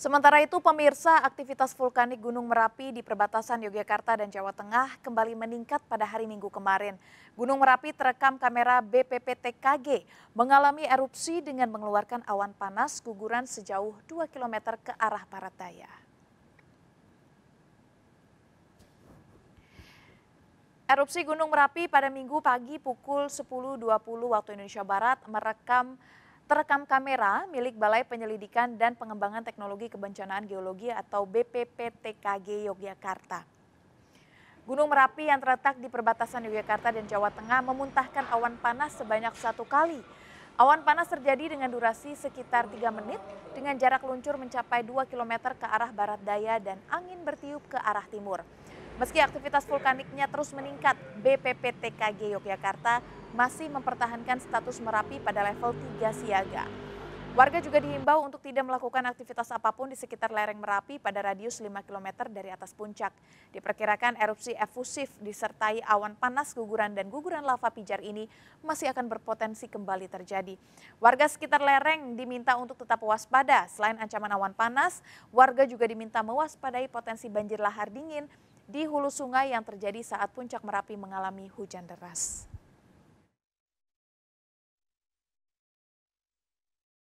Sementara itu, pemirsa, aktivitas vulkanik Gunung Merapi di perbatasan Yogyakarta dan Jawa Tengah kembali meningkat pada hari Minggu kemarin. Gunung Merapi terekam kamera BPPTKG mengalami erupsi dengan mengeluarkan awan panas guguran sejauh 2 km ke arah barat daya. Erupsi Gunung Merapi pada Minggu pagi pukul 10.20 waktu Indonesia Barat merekam terekam kamera milik Balai Penyelidikan dan Pengembangan Teknologi Kebencanaan Geologi atau BPPTKG Yogyakarta. Gunung Merapi yang terletak di perbatasan Yogyakarta dan Jawa Tengah memuntahkan awan panas sebanyak satu kali. Awan panas terjadi dengan durasi sekitar 3 menit dengan jarak luncur mencapai 2 km ke arah barat daya dan angin bertiup ke arah timur. Meski aktivitas vulkaniknya terus meningkat, BPPTKG Yogyakarta masih mempertahankan status Merapi pada level 3 siaga. Warga juga dihimbau untuk tidak melakukan aktivitas apapun di sekitar lereng Merapi pada radius 5 km dari atas puncak. Diperkirakan erupsi efusif disertai awan panas guguran dan guguran lava pijar ini masih akan berpotensi kembali terjadi. Warga sekitar lereng diminta untuk tetap waspada. Selain ancaman awan panas, warga juga diminta mewaspadai potensi banjir lahar dingin di hulu sungai yang terjadi saat puncak Merapi mengalami hujan deras.